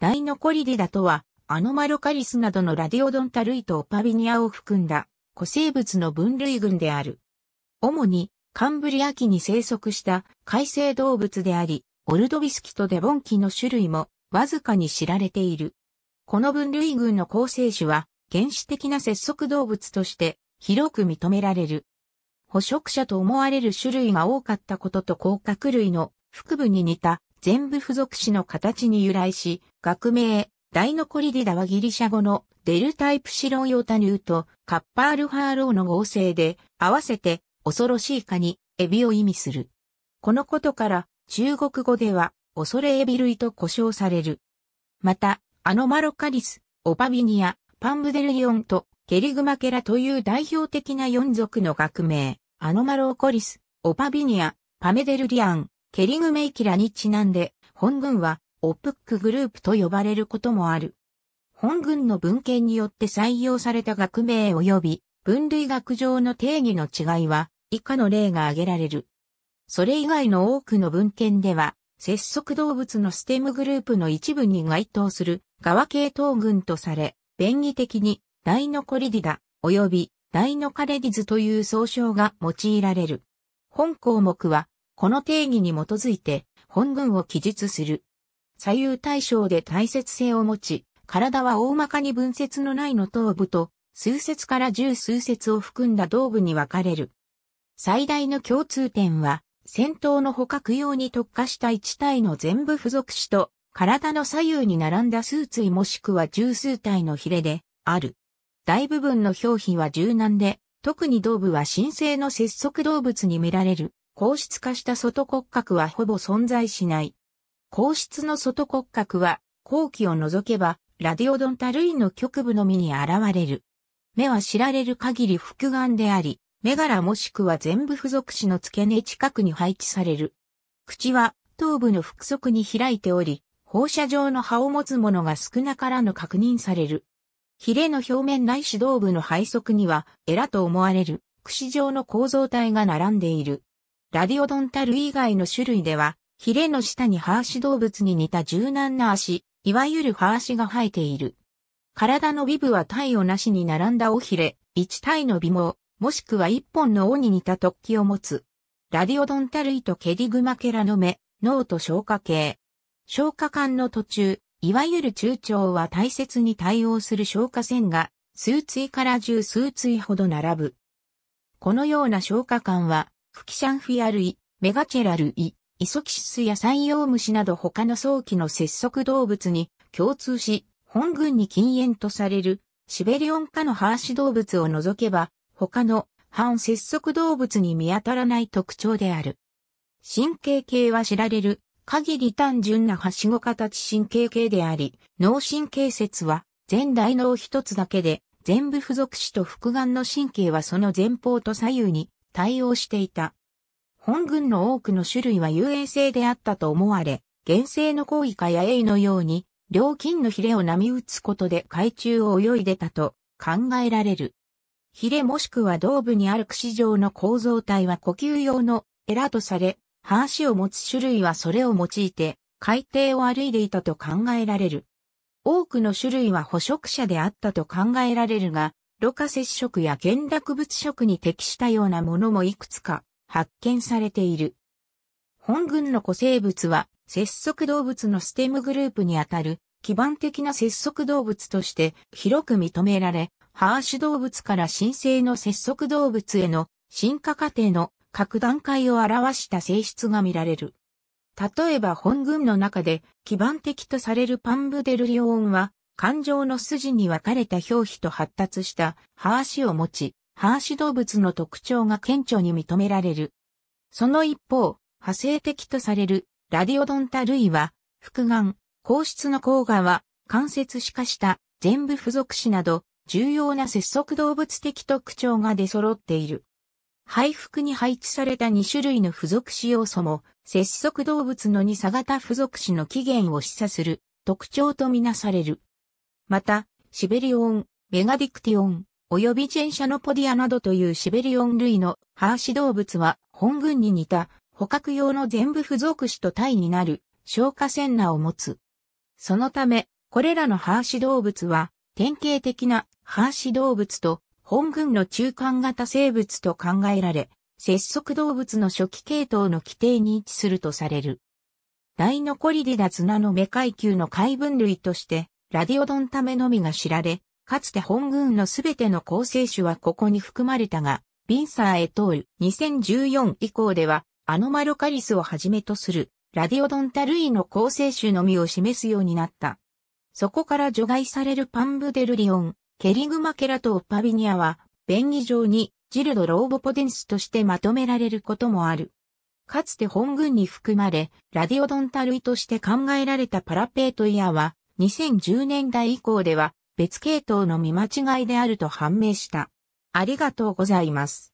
ダイノコリディダとは、アノマロカリスなどのラディオドンタ類とオパビニアを含んだ古生物の分類群である。主にカンブリア紀に生息した海生動物であり、オルドビスキとデボンキの種類もわずかに知られている。この分類群の構成種は原始的な節足動物として広く認められる。捕食者と思われる種類が多かったことと甲殻類の腹部に似た全部付属詞の形に由来し、学名、大ノコリディダはギリシャ語のデルタイプシロンヨタニューとカッパールファーローの合成で、合わせて恐ろしい蚊にエビを意味する。このことから中国語では恐れエビ類と呼称される。また、アノマロカリス、オパビニア、パンブデルリオンとゲリグマケラという代表的な4族の学名、アノマロコリス、オパビニア、パメデルリアン、ケリグメイキラにちなんで、本軍はオプックグループと呼ばれることもある。本軍の文献によって採用された学名及び分類学上の定義の違いは以下の例が挙げられる。それ以外の多くの文献では、節足動物のステムグループの一部に該当する側系統群とされ、便宜的にダイノコリディダ及びダイノカレディズという総称が用いられる。本項目はこの定義に基づいて、本文を記述する。左右対称で大切性を持ち、体は大まかに分節のないの頭部と、数節から十数節を含んだ頭部に分かれる。最大の共通点は、戦闘の捕獲用に特化した1体の全部付属紙と、体の左右に並んだ数対もしくは十数体のヒレで、ある。大部分の表皮は柔軟で、特に頭部は神聖の節足動物に見られる。皇質化した外骨格はほぼ存在しない。皇質の外骨格は、後期を除けば、ラディオドンタ類の局部のみに現れる。目は知られる限り複眼であり、目柄もしくは全部付属肢の付け根近くに配置される。口は頭部の腹側に開いており、放射状の葉を持つものが少なからぬ確認される。ヒレの表面内指動部の背側には、エラと思われる、串状の構造体が並んでいる。ラディオドンタル以外の種類では、ヒレの下にハーシ動物に似た柔軟な足、いわゆるハーシが生えている。体の尾部は体をなしに並んだ尾ヒレ、一体の尾毛、もしくは一本の尾に似た突起を持つ。ラディオドンタ類とケディグマケラの目、脳と消化系。消化管の途中、いわゆる中腸は大切に対応する消化腺が、数対から十数対ほど並ぶ。このような消化管は、クキシャンフィア類、メガチェラ類、イソキシスやサイヨウムシなど他の早期の節足動物に共通し、本群に禁煙とされるシベリオン科のハーシ動物を除けば、他の反節足動物に見当たらない特徴である。神経系は知られる限り単純なハシゴ形神経系であり、脳神経節は全大脳一つだけで、全部付属子と複眼の神経はその前方と左右に対応していた。本群の多くの種類は遊泳性であったと思われ、原生の行為かやエイのように、両金のヒレを波打つことで海中を泳いでたと考えられる。ヒレもしくは胴部にある串状の構造体は呼吸用のエラとされ、半足を持つ種類はそれを用いて海底を歩いていたと考えられる。多くの種類は捕食者であったと考えられるが、ロカ接触や原落物色に適したようなものもいくつか発見されている。本群の古生物は、節足動物のステムグループにあたる、基盤的な節足動物として広く認められ、ハーシュ動物から新生の節足動物への進化過程の各段階を表した性質が見られる。例えば本群の中で基盤的とされるパンブデルリオンは感情の筋に分かれた表皮と発達したハーシを持ち、ハーシ動物の特徴が顕著に認められる。その一方、派生的とされるラディオドンタ類は、複眼、硬質の甲賀は、関節歯かした全部付属歯など、重要な節足動物的特徴が出揃っている。配服に配置された2種類の付属子要素も、節足動物の二差型付属子の起源を示唆する特徴とみなされる。また、シベリオン、ベガディクティオン、及びチェンシャノポディアなどというシベリオン類のハーシ動物は本群に似た捕獲用の全部付属種と体になる消化センナを持つ。そのため、これらのハーシ動物は典型的なハーシ動物と本群の中間型生物と考えられ、節足動物の初期系統の規定に位置するとされる。ダイノコリディダ綱の目階級の海分類としてラディオドンためのみが知られ、かつて本軍のすべての構成種はここに含まれたが、ビンサー・エトール2014以降では、アノマロカリスをはじめとする、ラディオドンタ類の構成種のみを示すようになった。そこから除外されるパンブデルリオン、ケリグマケラトオパビニアは、便宜上にジルド・ローボポデンスとしてまとめられることもある。かつて本軍に含まれ、ラディオドンタ類として考えられたパラペートイアは、2010年代以降では別系統の見間違いであると判明した。ありがとうございます。